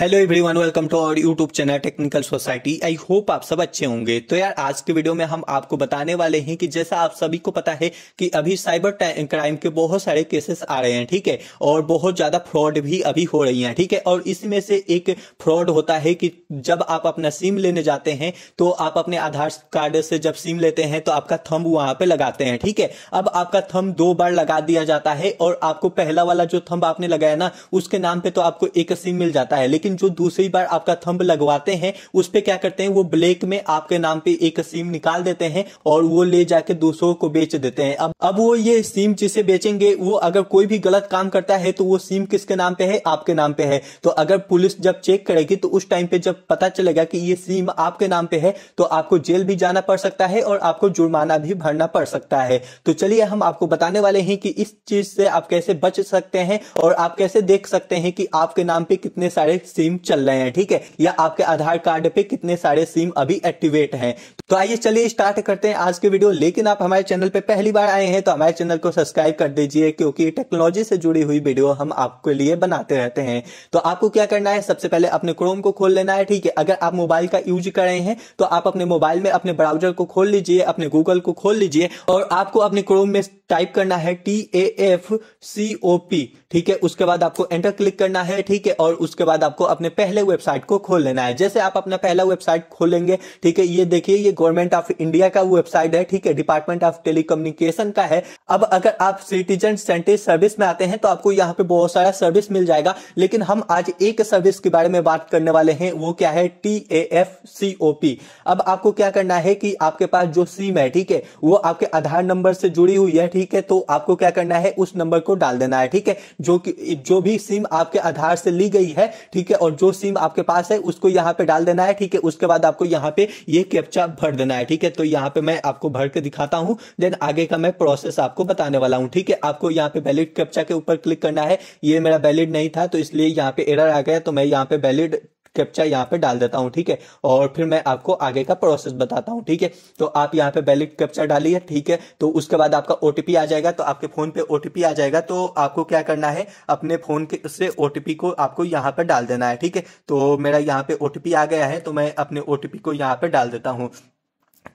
hello everyone welcome to our YouTube channel technical society I hope आप सब अच्छे होंगे तो यार आज के वीडियो में हम आपको बताने वाले हैं कि जैसा आप सभी को पता है कि अभी साइबर क्राइम के बहुत सारे केसेस आ रहे हैं ठीक है और बहुत ज्यादा फ्रॉड भी अभी हो रही हैं ठीक है और इसमें से एक फ्रॉड होता है कि जब आप अपना सिम लेने जाते हैं तो आप अपने आधार कार्ड से जब सिम लेते हैं तो आपका थम वहां पर लगाते हैं ठीक है अब आपका थम दो बार लगा दिया जाता है और आपको पहला वाला जो थम आपने लगाया ना उसके नाम पर तो आपको एक सिम मिल जाता है लेकिन लेकिन जो दूसरी बार आपका थंब लगवाते हैं उस पर क्या करते हैं वो ब्लैक में आपके नाम पे एक सिम निकाल देते हैं और वो ले जाके दूसरों को बेच देते हैं अब अब वो ये सिम जिसे बेचेंगे वो अगर कोई भी गलत काम करता है तो वो सिम किसके नाम पे है आपके नाम पे है तो अगर पुलिस जब चेक करेगी तो उस टाइम पे जब पता चलेगा कि ये सिम आपके नाम पे है तो आपको जेल भी जाना पड़ सकता है और आपको जुर्माना भी भरना पड़ सकता है तो चलिए हम आपको बताने वाले हैं कि इस चीज से आप कैसे बच सकते हैं और आप कैसे देख सकते हैं कि आपके नाम पे कितने सारे सिम चल रहे हैं ठीक है या आपके आधार कार्ड पे कितने सारे सिम अभी एक्टिवेट हैं तो आइए चलिए स्टार्ट करते हैं आज के वीडियो लेकिन आप हमारे चैनल पे पहली बार आए हैं तो हमारे चैनल को सब्सक्राइब कर दीजिए क्योंकि टेक्नोलॉजी से जुड़ी हुई वीडियो हम आपके लिए बनाते रहते हैं तो आपको क्या करना है सबसे पहले अपने क्रोम को खोल लेना है ठीक है अगर आप मोबाइल का यूज कर रहे हैं तो आप अपने मोबाइल में अपने ब्राउजर को खोल लीजिए अपने गूगल को खोल लीजिए और आपको अपने क्रोम में टाइप करना है T A F C O P ठीक है उसके बाद आपको एंटर क्लिक करना है ठीक है और उसके बाद आपको अपने पहले वेबसाइट को खोल लेना है जैसे आप अपना पहला वेबसाइट खोलेंगे ठीक है ये देखिए ये गवर्नमेंट ऑफ इंडिया का वेबसाइट है ठीक है डिपार्टमेंट ऑफ टेलीकम्युनिकेशन का है अब अगर आप सिटीजन सेंट्रिक सर्विस में आते हैं तो आपको यहाँ पे बहुत सारा सर्विस मिल जाएगा लेकिन हम आज एक सर्विस के बारे में बात करने वाले हैं वो क्या है T A F C O P अब आपको क्या करना है कि आपके पास जो सिम है ठीक है वो आपके आधार नंबर से जुड़ी हुई है ठीक है तो आपको क्या करना है उस नंबर को डाल देना है ठीक है जो कि जो भी सिम आपके आधार से ली गई है ठीक है और जो सिम आपके पास है उसको यहाँ पे डाल देना है ठीक है उसके बाद आपको यहाँ पे ये कैप्चा भर देना है ठीक है तो यहाँ पे मैं आपको भर के दिखाता हूँ देन आगे का मैं प्रोसेस आपको बताने वाला हूँ ठीक है आपको यहाँ पे वैलिड कैप्चा के ऊपर क्लिक करना है ये मेरा वैलिड नहीं था तो इसलिए यहाँ पे एरर आ गया तो मैं यहाँ पे वैलिड कैप्चा यहाँ पे डाल देता हूँ ठीक है और फिर मैं आपको आगे का प्रोसेस बताता हूँ ठीक है तो आप यहाँ पे वैलिड कैप्चा डालिए ठीक है तो उसके बाद आपका ओटीपी आ जाएगा तो आपके फोन पे ओटीपी आ जाएगा तो आपको क्या करना है अपने फोन के से ओटीपी को आपको यहाँ पर डाल देना है ठीक है तो मेरा यहाँ पे ओटीपी आ गया है तो मैं अपने ओटीपी को यहाँ पे डाल देता हूँ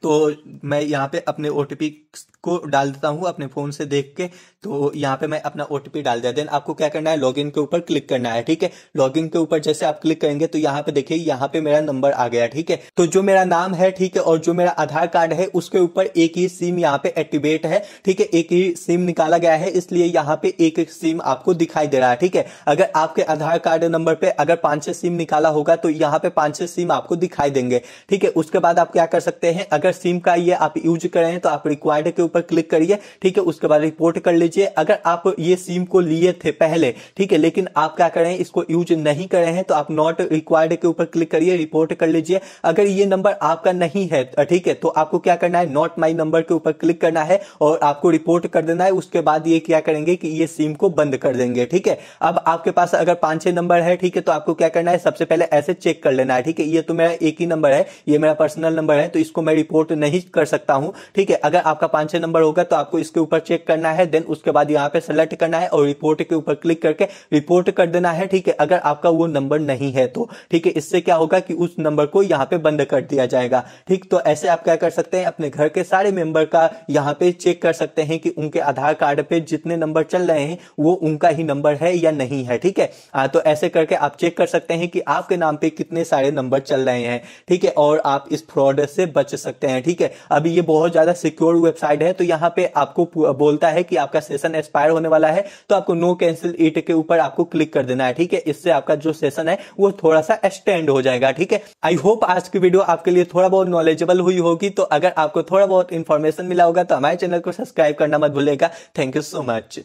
तो मैं यहाँ पे अपने ओ को डाल देता हूँ अपने फोन से देख के तो यहाँ पे मैं अपना ओ डाल दिया देन आपको क्या करना है लॉगिन के ऊपर क्लिक करना है ठीक है लॉगिन के ऊपर जैसे आप क्लिक करेंगे तो यहाँ पे देखिए यहाँ पे मेरा नंबर आ गया ठीक है तो जो मेरा नाम है ठीक है और जो मेरा आधार कार्ड है उसके ऊपर एक ही सिम यहाँ पे एक्टिवेट है ठीक है एक ही सिम निकाला गया है इसलिए यहाँ पे एक एक सिम आपको दिखाई दे रहा है ठीक है अगर आपके आधार कार्ड नंबर पे अगर पांच छह सिम निकाला होगा तो यहाँ पे पांच छह सिम आपको दिखाई देंगे ठीक है उसके बाद आप क्या कर सकते हैं अगर सिम का ये आप यूज कर रहे हैं तो आप रिक्वायर्ड के ऊपर क्लिक करिए ठीक है उसके बाद रिपोर्ट कर लीजिए अगर आप ये सिम को लिए थे पहले ठीक है लेकिन आप क्या करें इसको यूज नहीं कर रहे हैं तो आप नॉट रिक्वायर्ड के ऊपर क्लिक करिए रिपोर्ट कर लीजिए अगर ये नंबर आपका नहीं है ठीक है तो आपको क्या करना है नॉट माई नंबर के ऊपर क्लिक करना है और आपको रिपोर्ट कर देना है उसके बाद ये क्या करेंगे कि ये सिम को बंद कर देंगे ठीक है अब आपके पास अगर पांच छह नंबर है ठीक है तो आपको क्या करना है सबसे पहले ऐसे चेक कर लेना है ठीक है ये तो मेरा एक ही नंबर है ये मेरा पर्सनल नंबर है तो इसको मैं रिपोर्ट नहीं कर सकता हूं ठीक है अगर आपका पांच छह नंबर होगा तो आपको इसके ऊपर चेक करना है देन उसके बाद यहाँ पे सेलेक्ट करना है और रिपोर्ट के ऊपर क्लिक करके रिपोर्ट कर देना है ठीक है अगर आपका वो नंबर नहीं है तो ठीक है इससे क्या होगा कि उस नंबर को यहाँ पे बंद कर दिया जाएगा ठीक तो ऐसे आप क्या कर सकते हैं अपने घर के सारे मेंबर का यहाँ पे चेक कर सकते हैं कि उनके आधार कार्ड पे जितने नंबर चल रहे हैं वो उनका ही नंबर है या नहीं है ठीक है हाँ, तो ऐसे करके आप चेक कर सकते हैं कि आपके नाम पे कितने सारे नंबर चल रहे हैं ठीक है और आप इस फ्रॉड से बच सकते सकते हैं ठीक है अभी ये बहुत ज्यादा सिक्योर वेबसाइट है तो यहाँ पे आपको बोलता है कि आपका सेशन एक्सपायर होने वाला है तो आपको नो कैंसिल इट के ऊपर आपको क्लिक कर देना है ठीक है इससे आपका जो सेशन है वो थोड़ा सा एक्सटेंड हो जाएगा ठीक है आई होप आज की वीडियो आपके लिए थोड़ा बहुत नॉलेजेबल हुई होगी तो अगर आपको थोड़ा बहुत इन्फॉर्मेशन मिला होगा तो हमारे चैनल को सब्सक्राइब करना मत भूलेगा थैंक यू सो मच